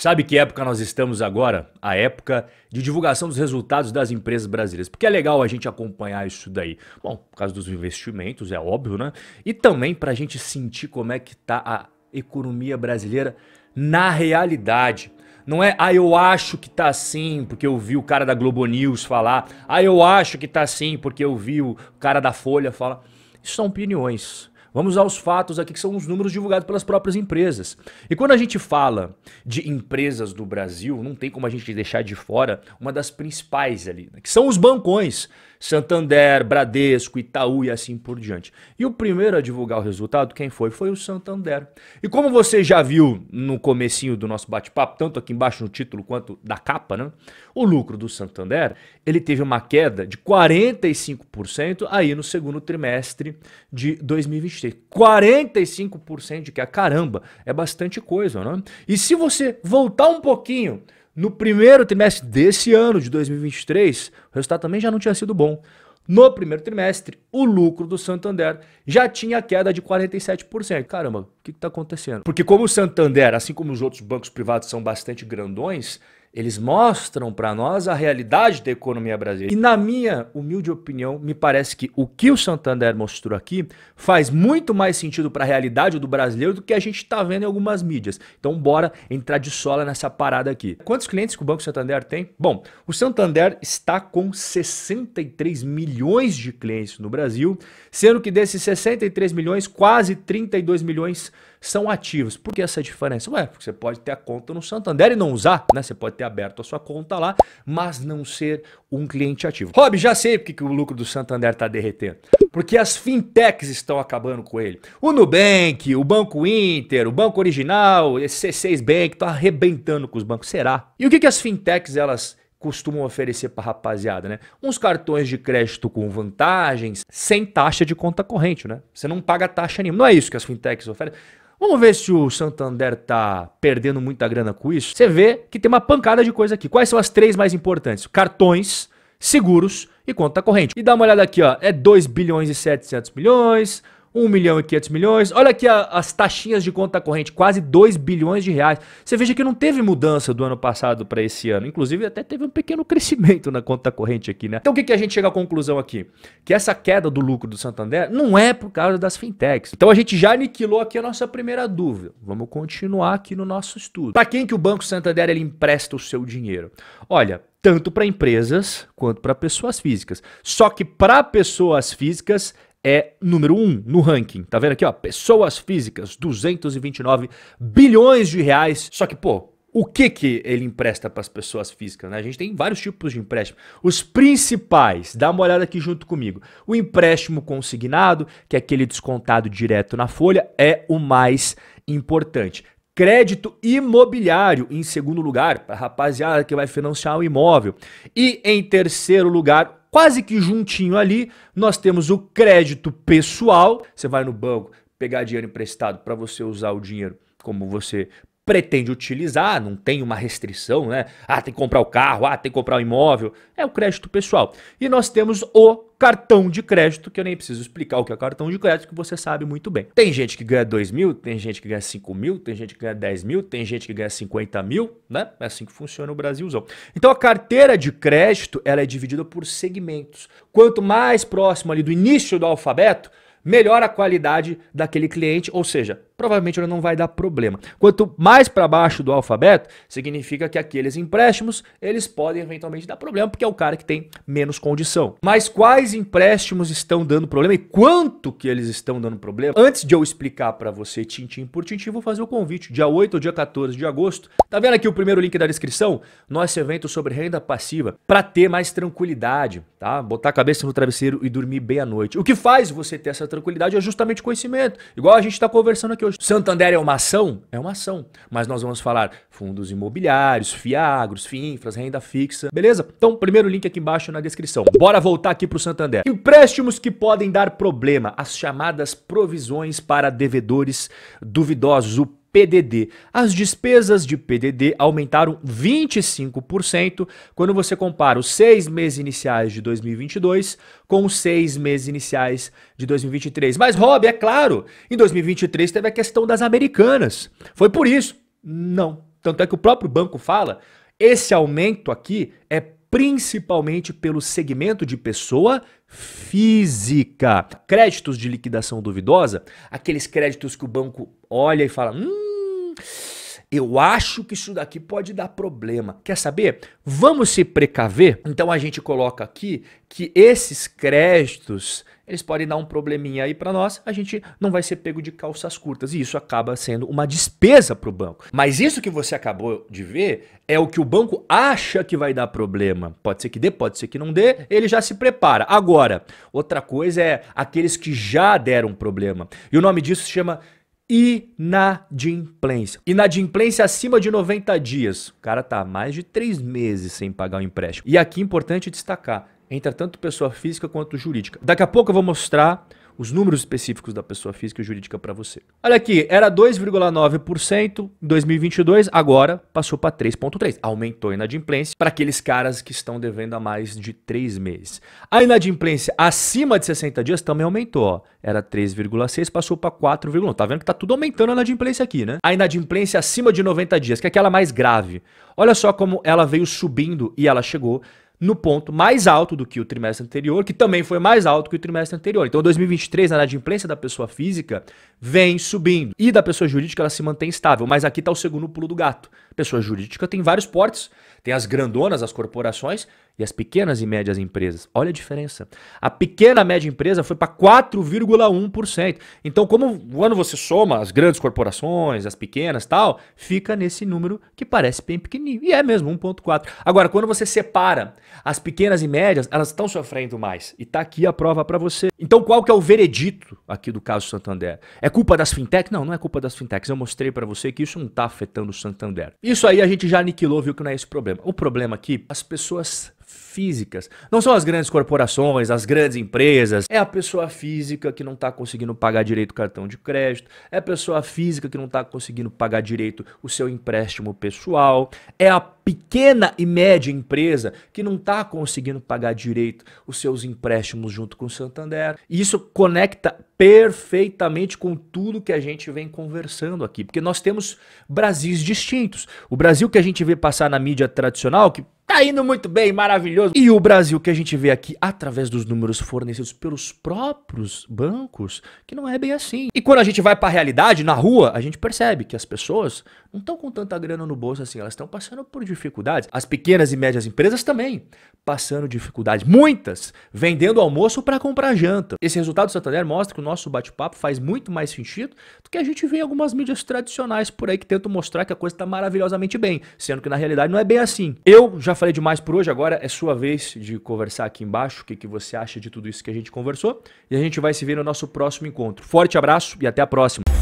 Sabe que época nós estamos agora? A época de divulgação dos resultados das empresas brasileiras. Porque é legal a gente acompanhar isso daí. Bom, por causa dos investimentos, é óbvio, né? E também para a gente sentir como é que está a economia brasileira na realidade. Não é, ah, eu acho que tá assim, porque eu vi o cara da Globo News falar. Ah, eu acho que tá assim, porque eu vi o cara da Folha falar. Isso são opiniões. Vamos aos fatos aqui, que são os números divulgados pelas próprias empresas. E quando a gente fala de empresas do Brasil, não tem como a gente deixar de fora uma das principais ali, né, que são os bancões. Santander, Bradesco, Itaú e assim por diante. E o primeiro a divulgar o resultado, quem foi? Foi o Santander. E como você já viu no comecinho do nosso bate-papo, tanto aqui embaixo no título quanto da capa, né? O lucro do Santander, ele teve uma queda de 45% aí no segundo trimestre de 2023. 45% de que a é caramba, é bastante coisa, né? E se você voltar um pouquinho no primeiro trimestre desse ano de 2023, o resultado também já não tinha sido bom. No primeiro trimestre, o lucro do Santander já tinha queda de 47%. Caramba, o que está acontecendo? Porque como o Santander, assim como os outros bancos privados são bastante grandões, eles mostram para nós a realidade da economia brasileira. E na minha humilde opinião, me parece que o que o Santander mostrou aqui faz muito mais sentido para a realidade do brasileiro do que a gente está vendo em algumas mídias. Então bora entrar de sola nessa parada aqui. Quantos clientes que o Banco Santander tem? Bom, o Santander está com 63 milhões de clientes no Brasil, sendo que desses 63 milhões, quase 32 milhões são ativos. Por que essa diferença? Ué, porque você pode ter a conta no Santander e não usar, né? Você pode ter aberto a sua conta lá, mas não ser um cliente ativo. Rob, já sei porque que o lucro do Santander está derretendo. Porque as fintechs estão acabando com ele. O Nubank, o Banco Inter, o Banco Original, esse C6 Bank, estão tá arrebentando com os bancos. Será? E o que, que as fintechs, elas costumam oferecer para rapaziada, né? Uns cartões de crédito com vantagens, sem taxa de conta corrente, né? Você não paga taxa nenhuma. Não é isso que as fintechs oferecem. Vamos ver se o Santander tá perdendo muita grana com isso. Você vê que tem uma pancada de coisa aqui. Quais são as três mais importantes? Cartões, seguros e conta corrente. E dá uma olhada aqui, ó, é 2 bilhões e 700 milhões, 1 milhão e 500 milhões. Olha aqui a, as taxinhas de conta corrente, quase 2 bilhões de reais. Você veja que não teve mudança do ano passado para esse ano. Inclusive, até teve um pequeno crescimento na conta corrente aqui, né? Então, o que, que a gente chega à conclusão aqui? Que essa queda do lucro do Santander não é por causa das fintechs. Então, a gente já aniquilou aqui a nossa primeira dúvida. Vamos continuar aqui no nosso estudo. Para quem que o Banco Santander ele empresta o seu dinheiro? Olha, tanto para empresas quanto para pessoas físicas. Só que para pessoas físicas é número um no ranking. Tá vendo aqui, ó? Pessoas físicas, 229 bilhões de reais. Só que, pô, o que, que ele empresta para as pessoas físicas? Né? A gente tem vários tipos de empréstimo. Os principais, dá uma olhada aqui junto comigo. O empréstimo consignado, que é aquele descontado direto na folha, é o mais importante. Crédito imobiliário, em segundo lugar, para rapaziada que vai financiar o um imóvel. E em terceiro lugar, quase que juntinho ali, nós temos o crédito pessoal. Você vai no banco pegar dinheiro emprestado para você usar o dinheiro como você pretende utilizar, não tem uma restrição, né? Ah, tem que comprar o carro, ah, tem que comprar o imóvel. É o crédito pessoal. E nós temos o cartão de crédito, que eu nem preciso explicar o que é cartão de crédito, que você sabe muito bem. Tem gente que ganha 2 mil, tem gente que ganha 5 mil, tem gente que ganha 10 mil, tem gente que ganha 50 mil, né? É assim que funciona o Brasilzão. Então a carteira de crédito, ela é dividida por segmentos. Quanto mais próximo ali do início do alfabeto, melhora a qualidade daquele cliente, ou seja, provavelmente ela não vai dar problema. Quanto mais para baixo do alfabeto, significa que aqueles empréstimos, eles podem eventualmente dar problema, porque é o cara que tem menos condição. Mas quais empréstimos estão dando problema e quanto que eles estão dando problema? Antes de eu explicar para você tintim por tintim, vou fazer o convite. Dia 8 ou dia 14 de agosto, tá vendo aqui o primeiro link da descrição? Nosso evento sobre renda passiva, para ter mais tranquilidade, tá? Botar a cabeça no travesseiro e dormir bem à noite. O que faz você ter essa tranquilidade é justamente conhecimento. Igual a gente está conversando aqui Santander é uma ação? É uma ação. Mas nós vamos falar fundos imobiliários, FIAGROS, FINFRAS, renda fixa. Beleza? Então, primeiro link aqui embaixo na descrição. Bora voltar aqui para o Santander. Empréstimos que podem dar problema. As chamadas provisões para devedores duvidosos. O PDD. As despesas de PDD aumentaram 25% quando você compara os seis meses iniciais de 2022 com os seis meses iniciais de 2023. Mas, Rob, é claro, em 2023 teve a questão das americanas. Foi por isso. Não. Tanto é que o próprio banco fala, esse aumento aqui é principalmente pelo segmento de pessoa física. Créditos de liquidação duvidosa, aqueles créditos que o banco olha e fala: hum, eu acho que isso daqui pode dar problema. Quer saber? Vamos se precaver? Então a gente coloca aqui que esses créditos eles podem dar um probleminha aí para nós, a gente não vai ser pego de calças curtas e isso acaba sendo uma despesa para o banco. Mas isso que você acabou de ver é o que o banco acha que vai dar problema. Pode ser que dê, pode ser que não dê, ele já se prepara. Agora, outra coisa é aqueles que já deram problema. E o nome disso se chama inadimplência. Inadimplência acima de 90 dias. O cara tá mais de 3 meses sem pagar o empréstimo. E aqui é importante destacar, entra tanto pessoa física quanto jurídica. Daqui a pouco eu vou mostrar os números específicos da pessoa física e jurídica para você. Olha aqui, era 2,9% em 2022, agora passou para 3,3%. Aumentou a inadimplência para aqueles caras que estão devendo há mais de 3 meses. A inadimplência acima de 60 dias também aumentou. Ó. Era 3,6%, passou para 4,1%. Tá vendo que tá tudo aumentando a inadimplência aqui, né? A inadimplência acima de 90 dias, que é aquela mais grave. Olha só como ela veio subindo e ela chegou no ponto mais alto do que o trimestre anterior, que também foi mais alto que o trimestre anterior. Então, 2023, na imprensa da pessoa física, vem subindo. E da pessoa jurídica ela se mantém estável, mas aqui está o segundo pulo do gato. Pessoa jurídica tem vários portes, tem as grandonas, as corporações e as pequenas e médias empresas. Olha a diferença. A pequena média empresa foi para 4,1%. Então, como quando você soma as grandes corporações, as pequenas, tal, fica nesse número que parece bem pequenininho. E é mesmo 1.4. Agora, quando você separa as pequenas e médias, elas estão sofrendo mais. E está aqui a prova para você. Então, qual que é o veredito aqui do caso Santander? É é culpa das fintechs? Não, não é culpa das fintechs. Eu mostrei para você que isso não está afetando o Santander. Isso aí a gente já aniquilou, viu que não é esse problema. O problema aqui, é as pessoas físicas. Não são as grandes corporações, as grandes empresas. É a pessoa física que não está conseguindo pagar direito o cartão de crédito. É a pessoa física que não está conseguindo pagar direito o seu empréstimo pessoal. É a pequena e média empresa que não está conseguindo pagar direito os seus empréstimos junto com o Santander. E isso conecta perfeitamente com tudo que a gente vem conversando aqui, porque nós temos Brasis distintos. O Brasil que a gente vê passar na mídia tradicional, que Tá indo muito bem, maravilhoso. E o Brasil que a gente vê aqui através dos números fornecidos pelos próprios bancos, que não é bem assim. E quando a gente vai para a realidade, na rua, a gente percebe que as pessoas não estão com tanta grana no bolso assim, elas estão passando por dificuldades. As pequenas e médias empresas também passando dificuldades. Muitas vendendo almoço para comprar janta. Esse resultado do Santander mostra que o nosso bate-papo faz muito mais sentido do que a gente vê em algumas mídias tradicionais por aí que tentam mostrar que a coisa está maravilhosamente bem, sendo que na realidade não é bem assim. Eu já falei falei demais por hoje, agora é sua vez de conversar aqui embaixo o que, que você acha de tudo isso que a gente conversou. E a gente vai se ver no nosso próximo encontro. Forte abraço e até a próxima.